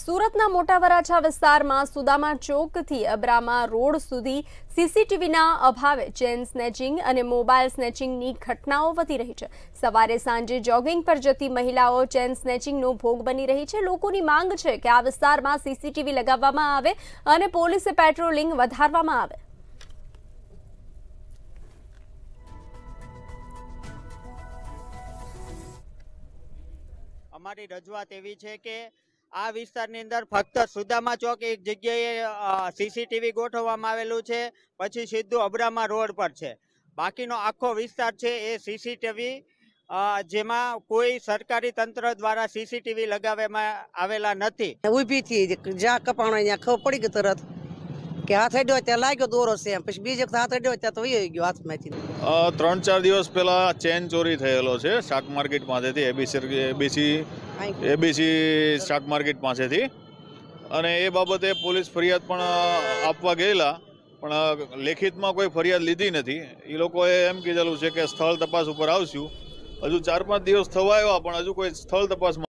સુરતના મોટા વરાછા વિસ્તારમાં સુદામા ચોકથી અબ્રામા રોડ સુધી સીસીટીવીના અભાવે ચેન સ્નેચિંગ અને મોબાઈલ સ્નેચિંગની ઘટનાઓ વધી રહી છે સવારે સાંજે જોગિંગ પર જતી મહિલાઓ ચેન સ્નેચિંગનો ભોગ બની રહી છે લોકોની માંગ છે કે આ વિસ્તારમાં સીસીટીવી લગાવવામાં આવે અને પોલીસે પેટ્રોલિંગ વધારવામાં આવે અમારી રજૂઆત એવી છે કે આ વિસ્તારની અંદર ફક્ત સુદામા ચોક એક જગ્યાએ સીસીટીવી ગોઠવવામાં આવેલું છે પછી સીધું અબરામા રોડ પર છે બાકીનો આખો વિસ્તાર છે એ સીસીટીવી જેમાં કોઈ સરકારી તંત્ર દ્વારા સીસીટીવી લગાવવામાં આવેલા નથી ઊભી થી જ્યાં કપાણો ત્યાં ખબર પડી ગઈ તરત કે હાથ અડ્યો ત્યાં લાગ્યો દોરો છે એમ પછી બીજે હાથ અડ્યો ત્યાં તો વહી ગયો હાથમાંથી ત્રણ ચાર દિવસ પહેલા ચેન ચોરી થયેલો છે શાક માર્કેટ પાસેથી એબીસી એબીસી એબીસી શાક માર્કેટ પાસેથી અને એ બાબતે પોલીસ ફરિયાદ પણ આપવા ગયેલા પણ લેખિતમાં કોઈ ફરિયાદ લીધી નથી એ લોકોએ એમ કીધેલું છે કે સ્થળ તપાસ ઉપર આવશું હજુ ચાર પાંચ દિવસ થવા આવ્યા પણ હજુ કોઈ સ્થળ તપાસમાં